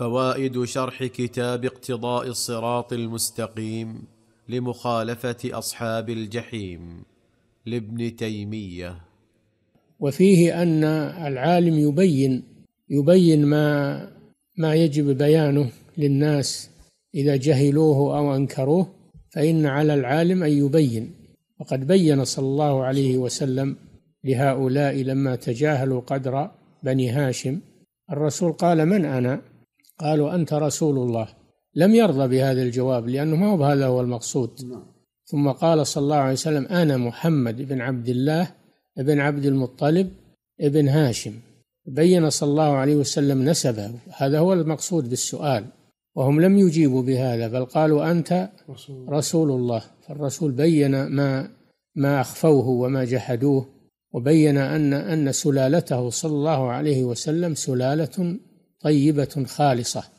فوائد شرح كتاب اقتضاء الصراط المستقيم لمخالفه اصحاب الجحيم لابن تيميه وفيه ان العالم يبين يبين ما ما يجب بيانه للناس اذا جهلوه او انكروه فان على العالم ان يبين وقد بين صلى الله عليه وسلم لهؤلاء لما تجاهلوا قدر بني هاشم الرسول قال من انا قالوا أنت رسول الله لم يرضى بهذا الجواب لأنه ما هو بهذا هو المقصود نعم. ثم قال صلى الله عليه وسلم أنا محمد بن عبد الله بن عبد المطلب بن هاشم بين صلى الله عليه وسلم نسبه هذا هو المقصود بالسؤال وهم لم يجيبوا بهذا بل قالوا أنت رسول الله فالرسول بين ما ما أخفوه وما جحدوه وبين أن أن سلالته صلى الله عليه وسلم سلالة طيبة خالصة